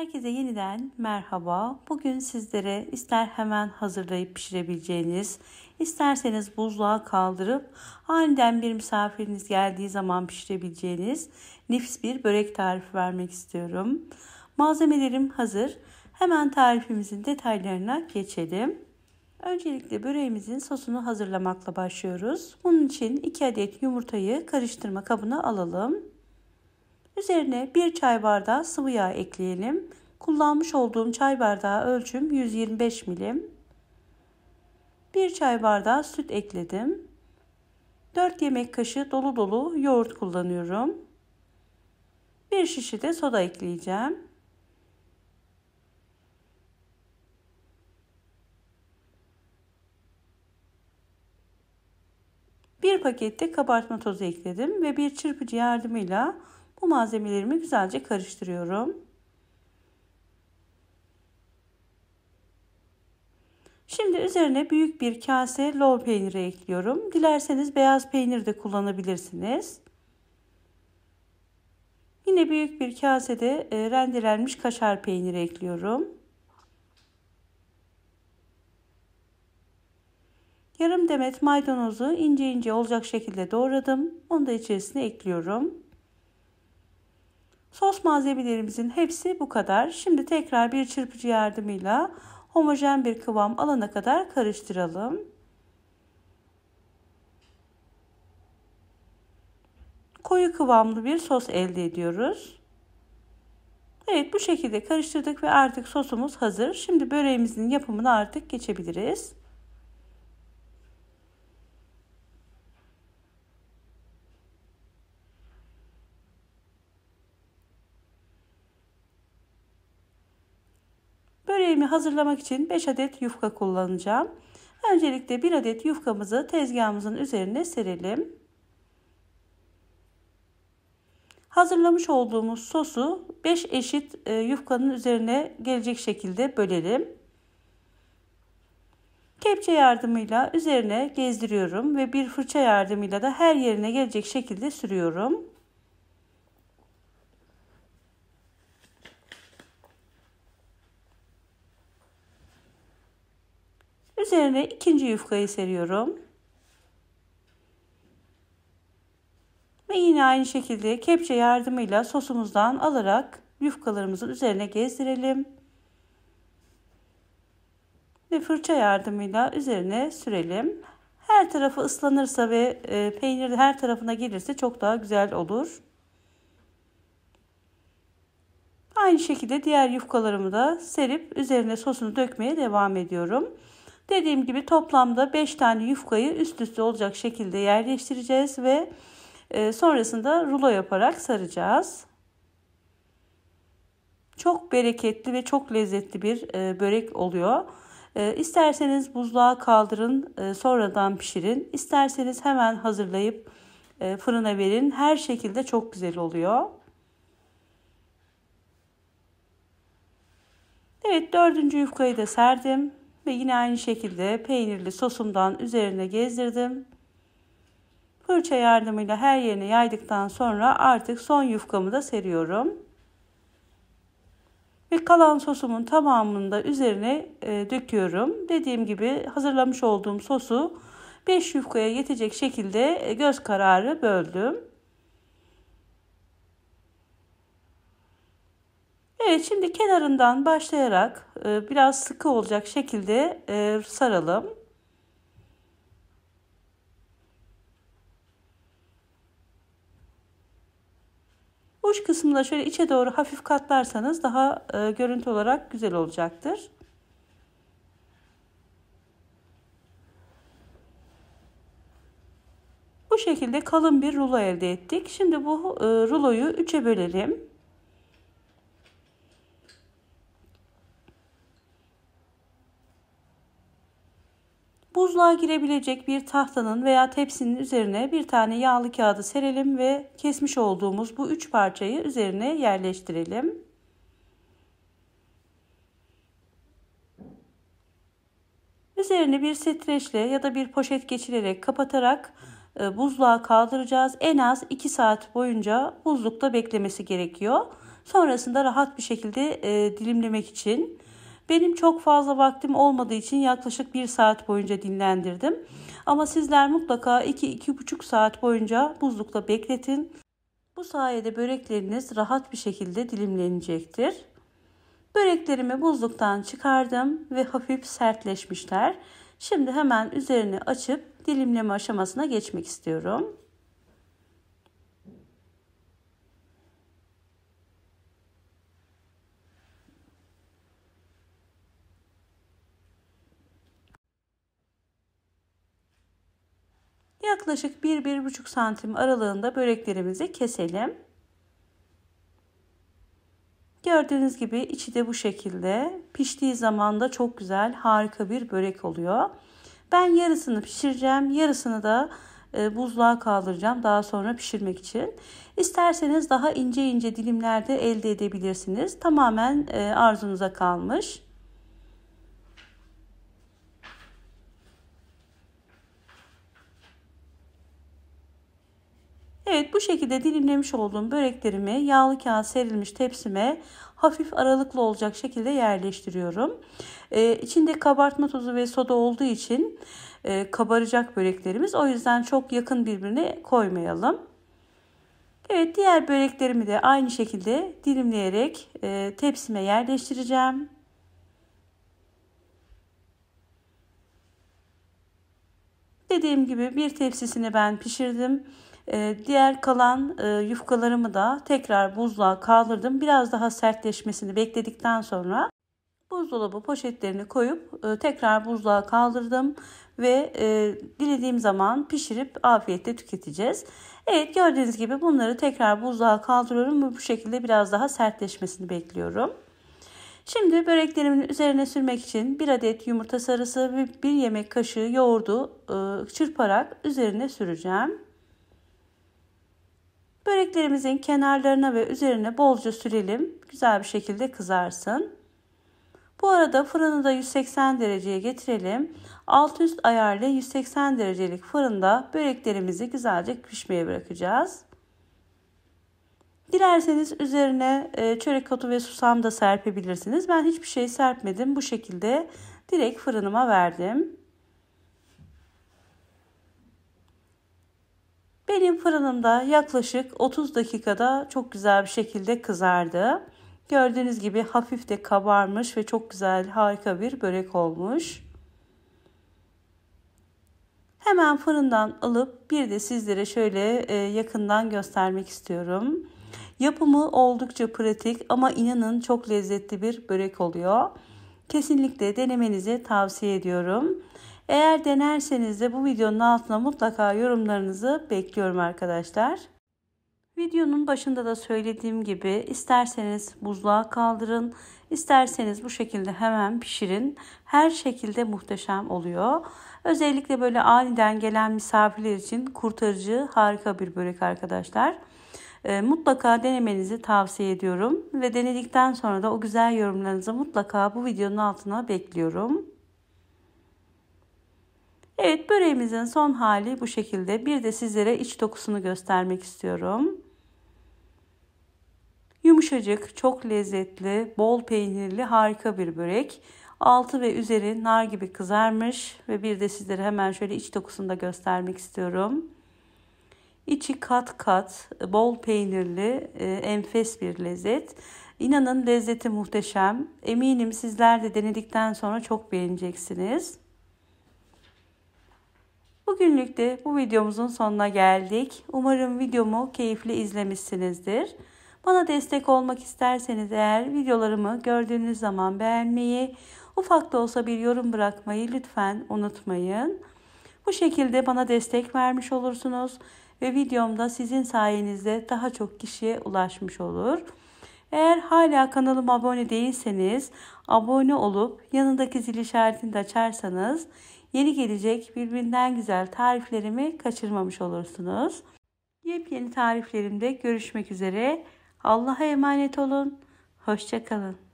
Herkese yeniden merhaba. Bugün sizlere ister hemen hazırlayıp pişirebileceğiniz, isterseniz buzluğa kaldırıp aniden bir misafiriniz geldiği zaman pişirebileceğiniz nefis bir börek tarifi vermek istiyorum. Malzemelerim hazır. Hemen tarifimizin detaylarına geçelim. Öncelikle böreğimizin sosunu hazırlamakla başlıyoruz. Bunun için 2 adet yumurtayı karıştırma kabına alalım. Üzerine bir çay bardağı sıvı yağ ekleyelim. Kullanmış olduğum çay bardağı ölçüm 125 milim. 1 çay bardağı süt ekledim. 4 yemek kaşığı dolu dolu yoğurt kullanıyorum. 1 şişe de soda ekleyeceğim. Bir pakette kabartma tozu ekledim ve bir çırpıcı yardımıyla bu malzemelerimi güzelce karıştırıyorum. Şimdi üzerine büyük bir kase lor peyniri ekliyorum. Dilerseniz beyaz peynir de kullanabilirsiniz. Yine büyük bir kasede e, rendelenmiş kaşar peyniri ekliyorum. Yarım demet maydanozu ince ince olacak şekilde doğradım. Onu da içerisine ekliyorum. Sos malzemelerimizin hepsi bu kadar. Şimdi tekrar bir çırpıcı yardımıyla homojen bir kıvam alana kadar karıştıralım. Koyu kıvamlı bir sos elde ediyoruz. Evet bu şekilde karıştırdık ve artık sosumuz hazır. Şimdi böreğimizin yapımına artık geçebiliriz. Böreğimi hazırlamak için 5 adet yufka kullanacağım. Öncelikle 1 adet yufkamızı tezgahımızın üzerine serelim. Hazırlamış olduğumuz sosu 5 eşit e, yufkanın üzerine gelecek şekilde bölelim. Kepçe yardımıyla üzerine gezdiriyorum ve bir fırça yardımıyla da her yerine gelecek şekilde sürüyorum. Üzerine ikinci yufkayı seriyorum. Ve yine aynı şekilde kepçe yardımıyla sosumuzdan alarak yufkalarımızın üzerine gezdirelim. Ve fırça yardımıyla üzerine sürelim. Her tarafı ıslanırsa ve e, peynir her tarafına gelirse çok daha güzel olur. Aynı şekilde diğer yufkalarımı da serip üzerine sosunu dökmeye devam ediyorum. Dediğim gibi toplamda 5 tane yufkayı üst üste olacak şekilde yerleştireceğiz ve e, sonrasında rulo yaparak saracağız. Çok bereketli ve çok lezzetli bir e, börek oluyor. E, isterseniz buzluğa kaldırın, sonradan pişirin. İsterseniz hemen hazırlayıp fırına verin. Her şekilde çok güzel oluyor. Evet dördüncü yufkayı da serdim ve yine aynı şekilde peynirli sosumdan üzerine gezdirdim. Fırça yardımıyla her yerine yaydıktan sonra artık son yufkamı da seriyorum. Ve kalan sosumun tamamını da üzerine e, döküyorum. Dediğim gibi hazırlamış olduğum sosu 5 yufkaya yetecek şekilde e, göz kararı böldüm. Evet şimdi kenarından başlayarak e, biraz sıkı olacak şekilde e, saralım. Uç kısmını da şöyle içe doğru hafif katlarsanız daha e, görüntü olarak güzel olacaktır. Bu şekilde kalın bir rulo elde ettik. Şimdi bu ruloyu 3'e bölelim. Buzluğa girebilecek bir tahtanın veya tepsinin üzerine bir tane yağlı kağıdı serelim ve kesmiş olduğumuz bu üç parçayı üzerine yerleştirelim. Üzerini bir streçle ya da bir poşet geçirerek kapatarak e, buzluğa kaldıracağız. En az 2 saat boyunca buzlukta beklemesi gerekiyor. Sonrasında rahat bir şekilde e, dilimlemek için benim çok fazla vaktim olmadığı için yaklaşık 1 saat boyunca dinlendirdim. Ama sizler mutlaka 2-2,5 saat boyunca buzlukta bekletin. Bu sayede börekleriniz rahat bir şekilde dilimlenecektir. Böreklerimi buzluktan çıkardım ve hafif sertleşmişler. Şimdi hemen üzerine açıp dilimleme aşamasına geçmek istiyorum. yaklaşık 1-1,5 santim aralığında böreklerimizi keselim. Gördüğünüz gibi içi de bu şekilde. Piştiği zaman da çok güzel, harika bir börek oluyor. Ben yarısını pişireceğim, yarısını da e, buzluğa kaldıracağım daha sonra pişirmek için. İsterseniz daha ince ince dilimlerde elde edebilirsiniz. Tamamen e, arzunuza kalmış. Evet bu şekilde dilimlemiş olduğum böreklerimi yağlı kağıt serilmiş tepsime hafif aralıklı olacak şekilde yerleştiriyorum. Ee, içinde kabartma tozu ve soda olduğu için e, kabaracak böreklerimiz. O yüzden çok yakın birbirine koymayalım. Evet diğer böreklerimi de aynı şekilde dilimleyerek e, tepsime yerleştireceğim. Dediğim gibi bir tepsisini ben pişirdim. Ee, diğer kalan e, yufkalarımı da tekrar buzluğa kaldırdım. Biraz daha sertleşmesini bekledikten sonra buzdolabı poşetlerini koyup e, tekrar buzluğa kaldırdım ve e, dilediğim zaman pişirip afiyetle tüketeceğiz. Evet gördüğünüz gibi bunları tekrar buzluğa kaldırıyorum ve bu şekilde biraz daha sertleşmesini bekliyorum. Şimdi böreklerimin üzerine sürmek için 1 adet yumurta sarısı ve 1 yemek kaşığı yoğurdu çırparak üzerine süreceğim. Böreklerimizin kenarlarına ve üzerine bolca sürelim. Güzel bir şekilde kızarsın. Bu arada fırını da 180 dereceye getirelim. Alt üst ayarlı 180 derecelik fırında böreklerimizi güzelce pişmeye bırakacağız. Dilerseniz üzerine e, çörek otu ve susam da serpebilirsiniz. Ben hiçbir şey serpmedim. Bu şekilde direkt fırınıma verdim. Benim fırınımda yaklaşık 30 dakikada çok güzel bir şekilde kızardı. Gördüğünüz gibi hafif de kabarmış ve çok güzel harika bir börek olmuş. Hemen fırından alıp bir de sizlere şöyle e, yakından göstermek istiyorum. Yapımı oldukça pratik ama inanın çok lezzetli bir börek oluyor. Kesinlikle denemenizi tavsiye ediyorum. Eğer denerseniz de bu videonun altına mutlaka yorumlarınızı bekliyorum arkadaşlar. Videonun başında da söylediğim gibi isterseniz buzluğa kaldırın, isterseniz bu şekilde hemen pişirin. Her şekilde muhteşem oluyor. Özellikle böyle aniden gelen misafirler için kurtarıcı harika bir börek arkadaşlar. E, mutlaka denemenizi tavsiye ediyorum ve denedikten sonra da o güzel yorumlarınızı mutlaka bu videonun altına bekliyorum. Evet böreğimizin son hali bu şekilde. Bir de sizlere iç dokusunu göstermek istiyorum. Yumuşacık, çok lezzetli, bol peynirli harika bir börek. Altı ve üzeri nar gibi kızarmış ve bir de sizlere hemen şöyle iç dokusunu da göstermek istiyorum. İçi kat kat, bol peynirli, e, enfes bir lezzet. İnanın lezzeti muhteşem. Eminim sizler de denedikten sonra çok beğeneceksiniz. Bugünlük de bu videomuzun sonuna geldik. Umarım videomu keyifli izlemişsinizdir. Bana destek olmak isterseniz eğer videolarımı gördüğünüz zaman beğenmeyi, ufak da olsa bir yorum bırakmayı lütfen unutmayın. Bu şekilde bana destek vermiş olursunuz ve videomda sizin sayenizde daha çok kişiye ulaşmış olur. Eğer hala kanalıma abone değilseniz abone olup yanındaki zil işaretini de açarsanız yeni gelecek birbirinden güzel tariflerimi kaçırmamış olursunuz. Yepyeni tariflerimde görüşmek üzere. Allah'a emanet olun. Hoşçakalın.